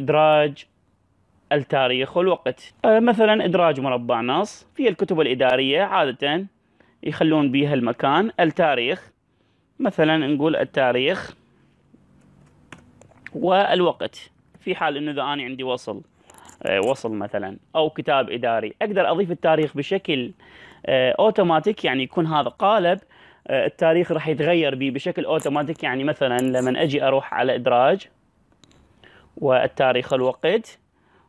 إدراج التاريخ والوقت آه، مثلا إدراج مربع نص في الكتب الإدارية عادة يخلون بيها المكان التاريخ مثلا نقول التاريخ والوقت في حال انه اذا انا عندي وصل آه، وصل مثلا او كتاب اداري اقدر اضيف التاريخ بشكل آه، اوتوماتيك يعني يكون هذا قالب التاريخ راح يتغير بيه بشكل اوتوماتيك يعني مثلا لما اجي اروح على ادراج والتاريخ والوقت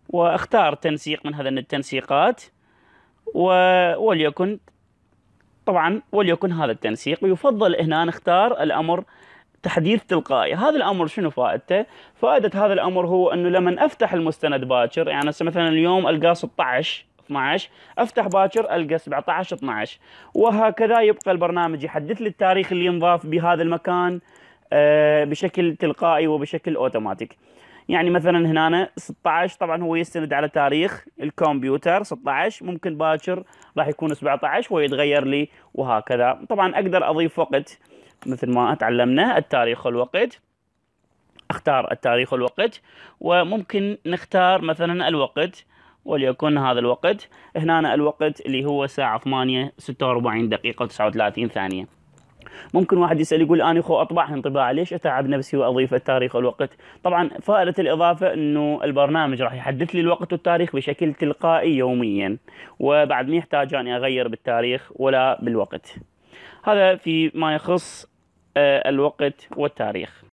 واختار تنسيق من هذين التنسيقات وليكن طبعا وليكن هذا التنسيق ويفضل هنا نختار الامر تحديث تلقائي هذا الامر شنو فائدته فائده هذا الامر هو انه لما افتح المستند باكر يعني مثلا اليوم القاه 16 12 افتح باكر القى 17 12 وهكذا يبقى البرنامج يحدث لي التاريخ اللي ينضاف بهذا المكان آه، بشكل تلقائي وبشكل اوتوماتيك يعني مثلا هنا 16 طبعا هو يستند على تاريخ الكمبيوتر 16 ممكن باكر راح يكون 17 ويتغير لي وهكذا طبعا اقدر اضيف وقت مثل ما تعلمنا التاريخ والوقت اختار التاريخ والوقت وممكن نختار مثلا الوقت وليكن هذا الوقت هنا الوقت اللي هو الساعه 8 46 دقيقه و39 ثانية ممكن واحد يسال يقول انا خو اطبعها انطباع ليش اتعب نفسي واضيف التاريخ والوقت طبعا فائده الاضافه انه البرنامج راح يحدث لي الوقت والتاريخ بشكل تلقائي يوميا وبعد ما يحتاج اني اغير بالتاريخ ولا بالوقت هذا في ما يخص آه، الوقت والتاريخ